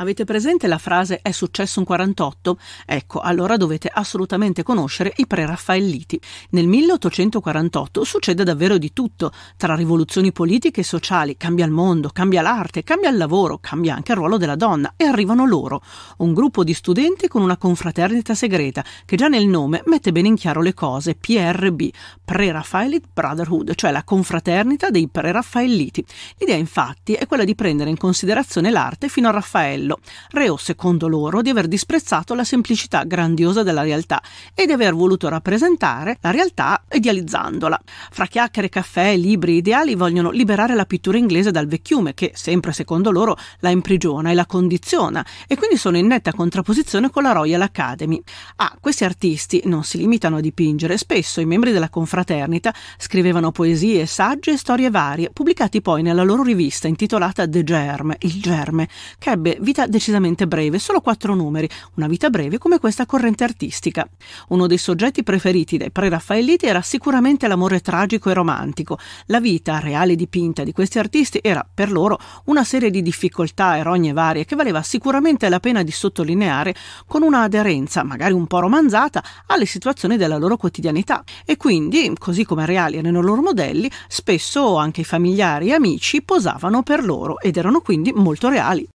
Avete presente la frase è successo un 48? Ecco, allora dovete assolutamente conoscere i preraffaelliti. Nel 1848 succede davvero di tutto, tra rivoluzioni politiche e sociali, cambia il mondo, cambia l'arte, cambia il lavoro, cambia anche il ruolo della donna e arrivano loro, un gruppo di studenti con una confraternita segreta che già nel nome mette bene in chiaro le cose, PRB, Pre-Raphaelite Brotherhood, cioè la confraternita dei Pre-Raffaelliti. L'idea infatti è quella di prendere in considerazione l'arte fino a Raffaello, reo secondo loro di aver disprezzato la semplicità grandiosa della realtà e di aver voluto rappresentare la realtà idealizzandola. Fra chiacchiere, caffè, libri ideali vogliono liberare la pittura inglese dal vecchiume che, sempre secondo loro, la imprigiona e la condiziona e quindi sono in netta contrapposizione con la Royal Academy. A ah, questi artisti non si limitano a dipingere, spesso i membri della confraternita confraternita, scrivevano poesie, saggi e storie varie, pubblicati poi nella loro rivista intitolata The Germ, Il Germe, che ebbe vita decisamente breve, solo quattro numeri, una vita breve come questa corrente artistica. Uno dei soggetti preferiti dai pre-raffaelliti era sicuramente l'amore tragico e romantico. La vita reale dipinta di questi artisti era per loro una serie di difficoltà e rogne varie che valeva sicuramente la pena di sottolineare con una aderenza, magari un po' romanzata, alle situazioni della loro quotidianità. E quindi così come reali erano i loro modelli, spesso anche i familiari e amici posavano per loro ed erano quindi molto reali.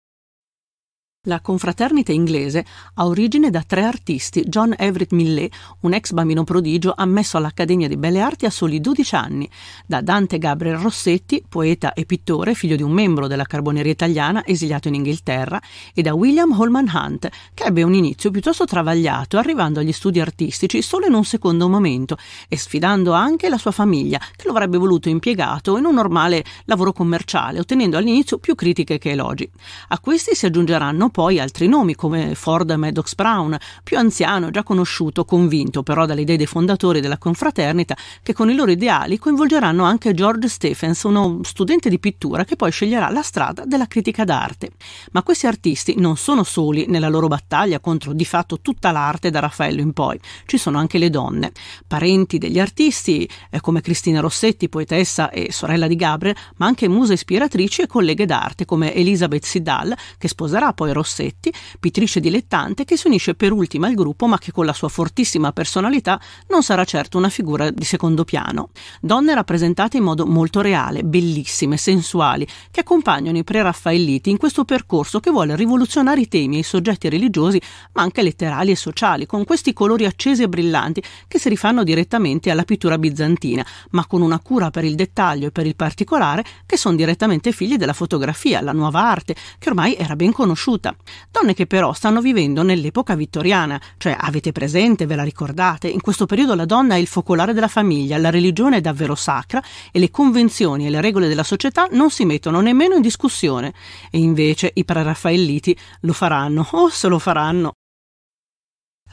La confraternita inglese ha origine da tre artisti, John Everett Millet, un ex bambino prodigio ammesso all'Accademia di Belle Arti a soli 12 anni, da Dante Gabriel Rossetti, poeta e pittore, figlio di un membro della carboneria italiana esiliato in Inghilterra, e da William Holman Hunt, che ebbe un inizio piuttosto travagliato, arrivando agli studi artistici solo in un secondo momento e sfidando anche la sua famiglia, che lo avrebbe voluto impiegato in un normale lavoro commerciale, ottenendo all'inizio più critiche che elogi. A questi si aggiungeranno poi altri nomi come Ford Maddox Brown, più anziano, già conosciuto, convinto però dalle idee dei fondatori della confraternita che con i loro ideali coinvolgeranno anche George Stephens, uno studente di pittura che poi sceglierà la strada della critica d'arte. Ma questi artisti non sono soli nella loro battaglia contro di fatto tutta l'arte da Raffaello in poi, ci sono anche le donne. Parenti degli artisti eh, come Cristina Rossetti, poetessa e sorella di Gabriel, ma anche muse ispiratrici e colleghe d'arte come Elizabeth Siddal, che sposerà poi Rossetti Rossetti, pittrice dilettante, che si unisce per ultima al gruppo ma che con la sua fortissima personalità non sarà certo una figura di secondo piano. Donne rappresentate in modo molto reale, bellissime, sensuali, che accompagnano i preraffaelliti in questo percorso che vuole rivoluzionare i temi e i soggetti religiosi, ma anche letterali e sociali, con questi colori accesi e brillanti che si rifanno direttamente alla pittura bizantina, ma con una cura per il dettaglio e per il particolare che sono direttamente figli della fotografia, la nuova arte, che ormai era ben conosciuta. Donne che però stanno vivendo nell'epoca vittoriana, cioè avete presente, ve la ricordate, in questo periodo la donna è il focolare della famiglia, la religione è davvero sacra e le convenzioni e le regole della società non si mettono nemmeno in discussione. E invece i praraffaelliti lo faranno, o oh, se lo faranno.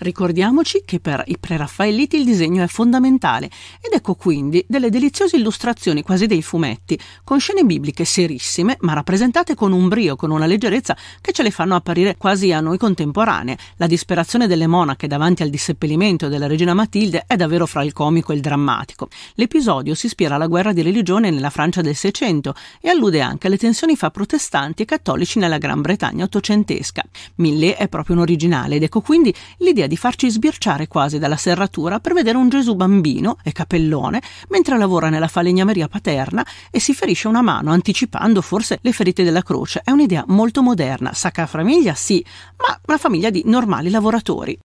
Ricordiamoci che per i preraffaelliti il disegno è fondamentale ed ecco quindi delle deliziose illustrazioni quasi dei fumetti, con scene bibliche serissime ma rappresentate con un brio, con una leggerezza che ce le fanno apparire quasi a noi contemporanee. La disperazione delle monache davanti al disseppellimento della regina Matilde è davvero fra il comico e il drammatico. L'episodio si ispira alla guerra di religione nella Francia del Seicento e allude anche alle tensioni fra protestanti e cattolici nella Gran Bretagna ottocentesca. Millet è proprio un originale ed ecco quindi l'idea di farci sbirciare quasi dalla serratura per vedere un Gesù bambino e capellone mentre lavora nella falegnameria paterna e si ferisce una mano anticipando forse le ferite della croce. È un'idea molto moderna, sacra famiglia sì, ma una famiglia di normali lavoratori.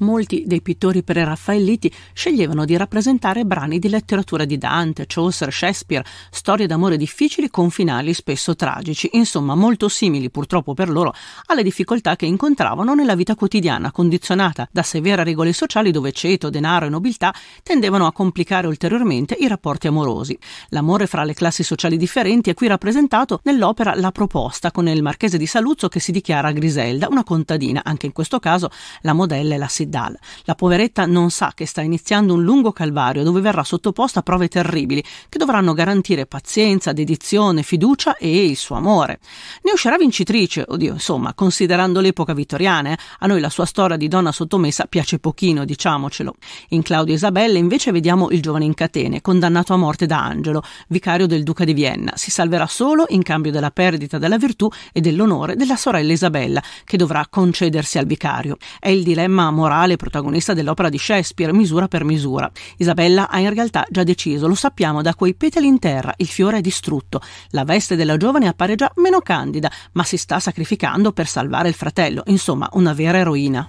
Molti dei pittori preraffaelliti sceglievano di rappresentare brani di letteratura di Dante, Chaucer, Shakespeare, storie d'amore difficili con finali spesso tragici, insomma molto simili purtroppo per loro alle difficoltà che incontravano nella vita quotidiana condizionata da severe regole sociali dove ceto, denaro e nobiltà tendevano a complicare ulteriormente i rapporti amorosi. L'amore fra le classi sociali differenti è qui rappresentato nell'opera La proposta con il marchese di Saluzzo che si dichiara Griselda, una contadina, anche in questo caso la modella e la sedente Zidal. La poveretta non sa che sta iniziando un lungo calvario dove verrà sottoposta a prove terribili che dovranno garantire pazienza, dedizione, fiducia e il suo amore. Ne uscirà vincitrice, oddio, insomma, considerando l'epoca vittoriana, eh? a noi la sua storia di donna sottomessa piace pochino, diciamocelo. In Claudio Isabella invece vediamo il giovane in catene, condannato a morte da Angelo, vicario del duca di Vienna. Si salverà solo in cambio della perdita della virtù e dell'onore della sorella Isabella, che dovrà concedersi al vicario. È il dilemma morale teatrale protagonista dell'opera di Shakespeare, misura per misura. Isabella ha in realtà già deciso, lo sappiamo da quei petali in terra, il fiore è distrutto, la veste della giovane appare già meno candida, ma si sta sacrificando per salvare il fratello, insomma una vera eroina.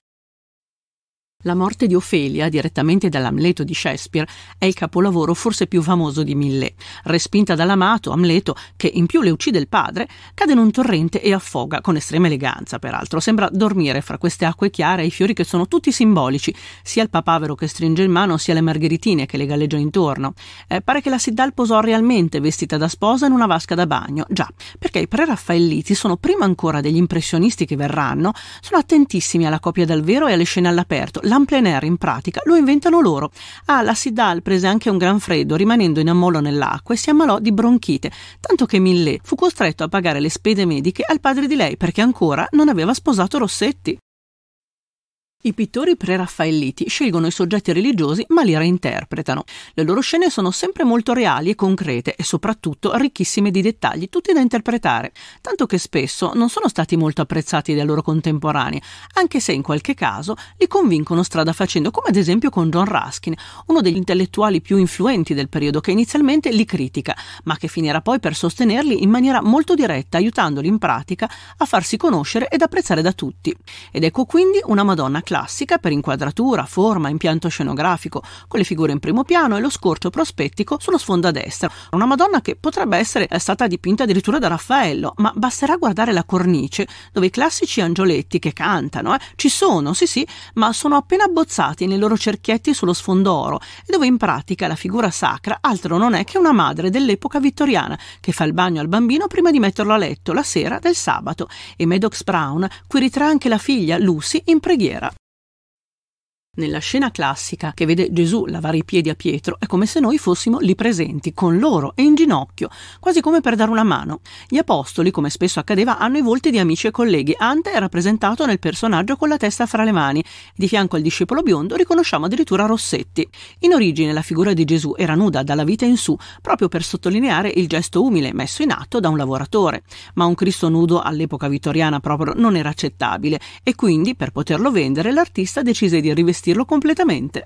La morte di Ofelia, direttamente dall'Amleto di Shakespeare, è il capolavoro forse più famoso di Millet. Respinta dall'amato, Amleto, che in più le uccide il padre, cade in un torrente e affoga con estrema eleganza, peraltro. Sembra dormire fra queste acque chiare e i fiori che sono tutti simbolici, sia il papavero che stringe in mano, sia le margheritine che le galleggiano intorno. Eh, pare che la Siddal posò realmente vestita da sposa in una vasca da bagno. Già, perché i preraffaelliti sono prima ancora degli impressionisti che verranno, sono attentissimi alla copia dal vero e alle scene all'aperto l'en air in pratica lo inventano loro. Ah, la Sidal prese anche un gran freddo, rimanendo in ammolo nell'acqua e si ammalò di bronchite, tanto che Millet fu costretto a pagare le spese mediche al padre di lei perché ancora non aveva sposato Rossetti. I pittori preraffaelliti scelgono i soggetti religiosi ma li reinterpretano. Le loro scene sono sempre molto reali e concrete e soprattutto ricchissime di dettagli, tutti da interpretare, tanto che spesso non sono stati molto apprezzati dai loro contemporanei, anche se in qualche caso li convincono strada facendo, come ad esempio con John Ruskin, uno degli intellettuali più influenti del periodo che inizialmente li critica, ma che finirà poi per sostenerli in maniera molto diretta, aiutandoli in pratica a farsi conoscere ed apprezzare da tutti. Ed ecco quindi una Madonna classica classica per inquadratura, forma, impianto scenografico, con le figure in primo piano e lo scorcio prospettico sullo sfondo a destra. Una Madonna che potrebbe essere eh, stata dipinta addirittura da Raffaello, ma basterà guardare la cornice dove i classici angioletti che cantano eh, ci sono, sì sì, ma sono appena abbozzati nei loro cerchietti sullo sfondo oro e dove in pratica la figura sacra altro non è che una madre dell'epoca vittoriana che fa il bagno al bambino prima di metterlo a letto la sera del sabato e Maddox Brown qui ritrae anche la figlia Lucy in preghiera. Nella scena classica che vede Gesù lavare i piedi a Pietro è come se noi fossimo lì presenti con loro e in ginocchio, quasi come per dare una mano. Gli apostoli, come spesso accadeva, hanno i volti di amici e colleghi. Ante è rappresentato nel personaggio con la testa fra le mani. Di fianco al discepolo biondo riconosciamo addirittura Rossetti. In origine la figura di Gesù era nuda dalla vita in su, proprio per sottolineare il gesto umile messo in atto da un lavoratore. Ma un Cristo nudo all'epoca vittoriana proprio non era accettabile e quindi per poterlo vendere l'artista decise di rivestire gestirlo completamente.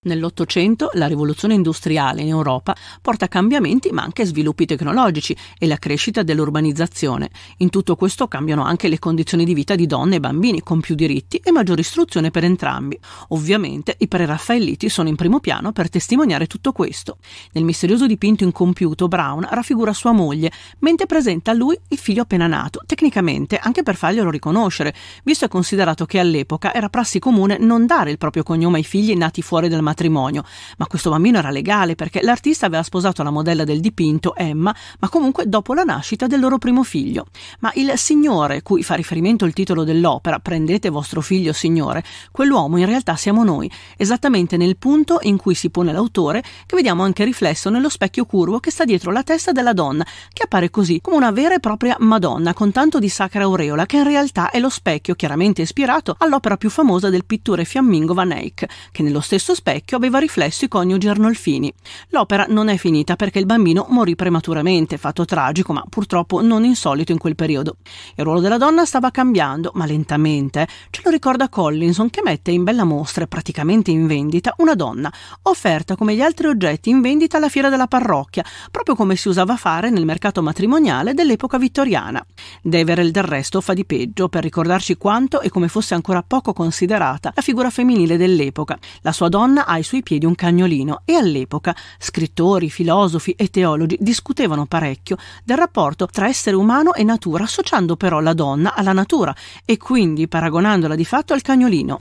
Nell'Ottocento la rivoluzione industriale in Europa porta cambiamenti ma anche sviluppi tecnologici e la crescita dell'urbanizzazione. In tutto questo cambiano anche le condizioni di vita di donne e bambini con più diritti e maggiore istruzione per entrambi. Ovviamente i preraffaelliti sono in primo piano per testimoniare tutto questo. Nel misterioso dipinto incompiuto Brown raffigura sua moglie, mentre presenta a lui il figlio appena nato, tecnicamente anche per farglielo riconoscere, visto e considerato che all'epoca era prassi comune non dare il proprio cognome ai figli nati fuori dal matrimonio matrimonio, ma questo bambino era legale perché l'artista aveva sposato la modella del dipinto, Emma, ma comunque dopo la nascita del loro primo figlio. Ma il signore, cui fa riferimento il titolo dell'opera, prendete vostro figlio signore, quell'uomo in realtà siamo noi, esattamente nel punto in cui si pone l'autore, che vediamo anche riflesso nello specchio curvo che sta dietro la testa della donna, che appare così come una vera e propria Madonna con tanto di sacra aureola, che in realtà è lo specchio chiaramente ispirato all'opera più famosa del pittore fiammingo Van Eyck, che nello stesso specchio Vecchio aveva riflesso i coniugi Arnolfini. L'opera non è finita perché il bambino morì prematuramente, fatto tragico ma purtroppo non insolito in quel periodo. Il ruolo della donna stava cambiando, ma lentamente. Ce lo ricorda Collinson che mette in bella mostra e praticamente in vendita una donna, offerta come gli altri oggetti in vendita alla fiera della parrocchia, proprio come si usava fare nel mercato matrimoniale dell'epoca vittoriana. Deverell del resto fa di peggio per ricordarci quanto e come fosse ancora poco considerata la figura femminile dell'epoca. La sua donna ai suoi piedi un cagnolino e all'epoca scrittori, filosofi e teologi discutevano parecchio del rapporto tra essere umano e natura, associando però la donna alla natura e quindi paragonandola di fatto al cagnolino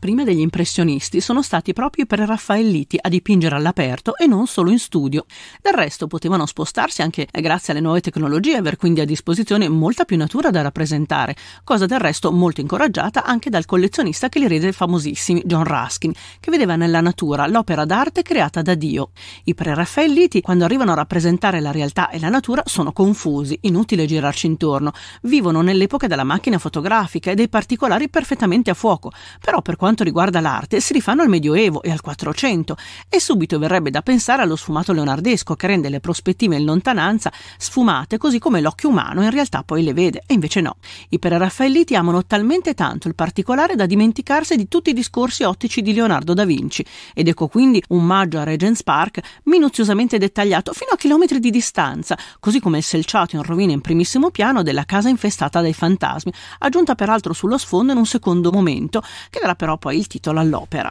prima degli impressionisti sono stati proprio per Raffaelliti a dipingere all'aperto e non solo in studio. Del resto potevano spostarsi anche eh, grazie alle nuove tecnologie e aver quindi a disposizione molta più natura da rappresentare, cosa del resto molto incoraggiata anche dal collezionista che li rese famosissimi, John Ruskin, che vedeva nella natura l'opera d'arte creata da Dio. I pre-Raffaelliti, quando arrivano a rappresentare la realtà e la natura, sono confusi, inutile girarci intorno, vivono nell'epoca della macchina fotografica e dei particolari perfettamente a fuoco, però per quanto quanto riguarda l'arte si rifanno al Medioevo e al Quattrocento e subito verrebbe da pensare allo sfumato leonardesco che rende le prospettive in lontananza sfumate così come l'occhio umano in realtà poi le vede e invece no. I preraffaelliti amano talmente tanto il particolare da dimenticarsi di tutti i discorsi ottici di Leonardo da Vinci ed ecco quindi un maggio a Regent's Park minuziosamente dettagliato fino a chilometri di distanza, così come il selciato in rovina in primissimo piano della casa infestata dai fantasmi, aggiunta peraltro sullo sfondo in un secondo momento, che darà però poi il titolo all'opera.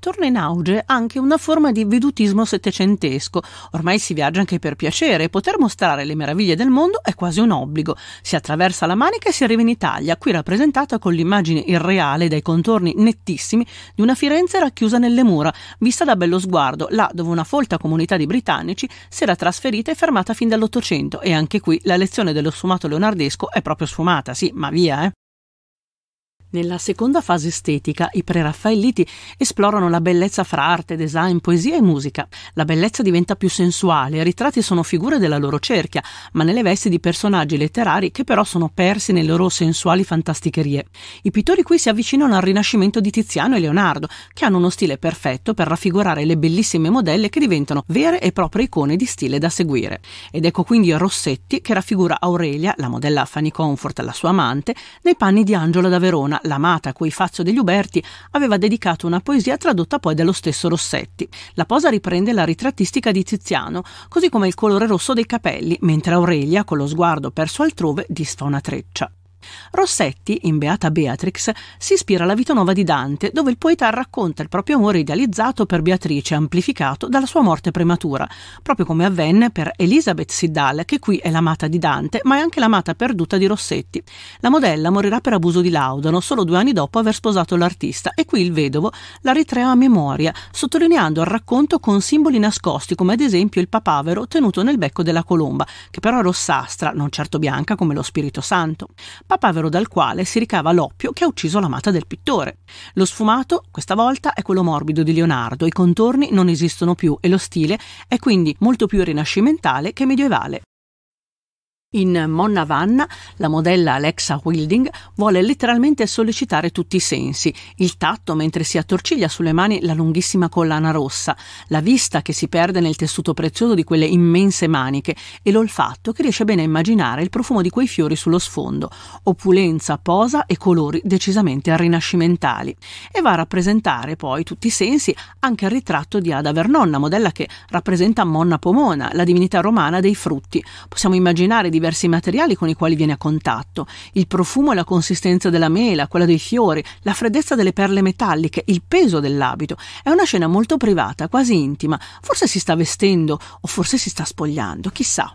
Torna in auge anche una forma di vedutismo settecentesco. Ormai si viaggia anche per piacere e poter mostrare le meraviglie del mondo è quasi un obbligo. Si attraversa la Manica e si arriva in Italia, qui rappresentata con l'immagine irreale dai contorni nettissimi di una Firenze racchiusa nelle mura, vista da bello sguardo, là dove una folta comunità di britannici si era trasferita e fermata fin dall'Ottocento e anche qui la lezione dello sfumato leonardesco è proprio sfumata, sì, ma via, eh. Nella seconda fase estetica, i preraffaelliti esplorano la bellezza fra arte, design, poesia e musica. La bellezza diventa più sensuale, i ritratti sono figure della loro cerchia, ma nelle vesti di personaggi letterari che però sono persi nelle loro sensuali fantasticherie. I pittori qui si avvicinano al Rinascimento di Tiziano e Leonardo, che hanno uno stile perfetto per raffigurare le bellissime modelle che diventano vere e proprie icone di stile da seguire. Ed ecco quindi Rossetti che raffigura Aurelia, la modella Fanny Comfort, la sua amante, nei panni di Angela da Verona l'amata a cui Fazio degli Uberti aveva dedicato una poesia tradotta poi dallo stesso Rossetti. La posa riprende la ritrattistica di Tiziano, così come il colore rosso dei capelli, mentre Aurelia, con lo sguardo perso altrove, disfa una treccia. Rossetti, in Beata Beatrix, si ispira alla vita nuova di Dante, dove il poeta racconta il proprio amore idealizzato per Beatrice, amplificato dalla sua morte prematura, proprio come avvenne per Elizabeth Siddal, che qui è l'amata di Dante, ma è anche l'amata perduta di Rossetti. La modella morirà per abuso di Laudano solo due anni dopo aver sposato l'artista, e qui il vedovo la ritrae a memoria, sottolineando il racconto con simboli nascosti, come ad esempio il papavero tenuto nel becco della colomba, che però è rossastra, non certo bianca come lo Spirito Santo papavero dal quale si ricava l'oppio che ha ucciso l'amata del pittore. Lo sfumato, questa volta, è quello morbido di Leonardo, i contorni non esistono più e lo stile è quindi molto più rinascimentale che medievale. In Monna Vanna, la modella Alexa Wilding vuole letteralmente sollecitare tutti i sensi: il tatto mentre si attorciglia sulle mani la lunghissima collana rossa, la vista che si perde nel tessuto prezioso di quelle immense maniche e l'olfatto che riesce bene a immaginare il profumo di quei fiori sullo sfondo, opulenza, posa e colori decisamente rinascimentali. E va a rappresentare poi tutti i sensi anche il ritratto di Ada Vernonna, modella che rappresenta Monna Pomona, la divinità romana dei frutti. Possiamo immaginare di diversi materiali con i quali viene a contatto, il profumo e la consistenza della mela, quella dei fiori, la freddezza delle perle metalliche, il peso dell'abito. È una scena molto privata, quasi intima. Forse si sta vestendo o forse si sta spogliando, chissà.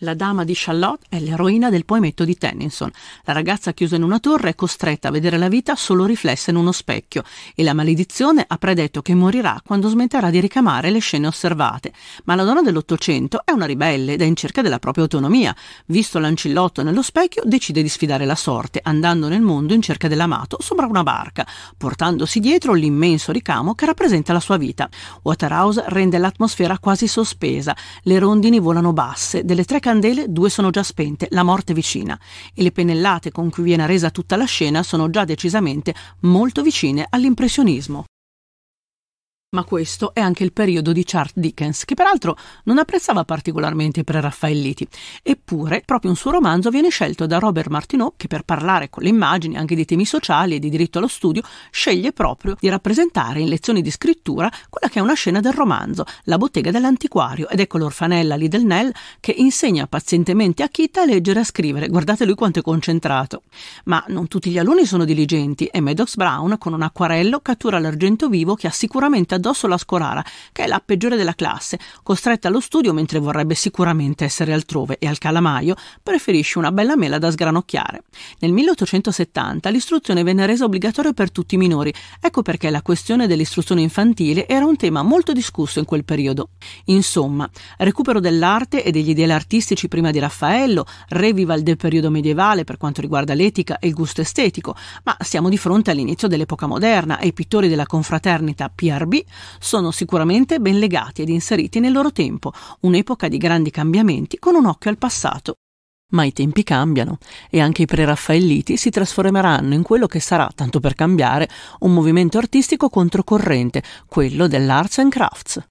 La dama di Charlotte è l'eroina del poemetto di Tennyson. La ragazza chiusa in una torre è costretta a vedere la vita solo riflessa in uno specchio e la maledizione ha predetto che morirà quando smetterà di ricamare le scene osservate. Ma la donna dell'Ottocento è una ribelle ed è in cerca della propria autonomia. Visto l'ancillotto nello specchio, decide di sfidare la sorte, andando nel mondo in cerca dell'amato sopra una barca, portandosi dietro l'immenso ricamo che rappresenta la sua vita. Waterhouse rende l'atmosfera quasi sospesa, le rondini volano basse, delle tre candele due sono già spente, la morte vicina, e le pennellate con cui viene resa tutta la scena sono già decisamente molto vicine all'impressionismo. Ma questo è anche il periodo di Charles Dickens, che peraltro non apprezzava particolarmente i preraffaelliti. Eppure, proprio un suo romanzo viene scelto da Robert Martineau, che per parlare con le immagini anche di temi sociali e di diritto allo studio, sceglie proprio di rappresentare in lezioni di scrittura quella che è una scena del romanzo, la bottega dell'antiquario, ed ecco l'orfanella Lidl Nell che insegna pazientemente a Kita a leggere e a scrivere. Guardate lui quanto è concentrato. Ma non tutti gli alunni sono diligenti e Maddox Brown, con un acquarello, cattura l'argento vivo che ha sicuramente addosso la scolara, che è la peggiore della classe, costretta allo studio mentre vorrebbe sicuramente essere altrove e al calamaio preferisce una bella mela da sgranocchiare. Nel 1870 l'istruzione venne resa obbligatoria per tutti i minori, ecco perché la questione dell'istruzione infantile era un tema molto discusso in quel periodo. Insomma, recupero dell'arte e degli ideali artistici prima di Raffaello, revival del periodo medievale per quanto riguarda l'etica e il gusto estetico, ma siamo di fronte all'inizio dell'epoca moderna e i pittori della confraternita PRB sono sicuramente ben legati ed inseriti nel loro tempo, un'epoca di grandi cambiamenti con un occhio al passato. Ma i tempi cambiano e anche i preraffaelliti si trasformeranno in quello che sarà, tanto per cambiare, un movimento artistico controcorrente, quello dell'arts and crafts.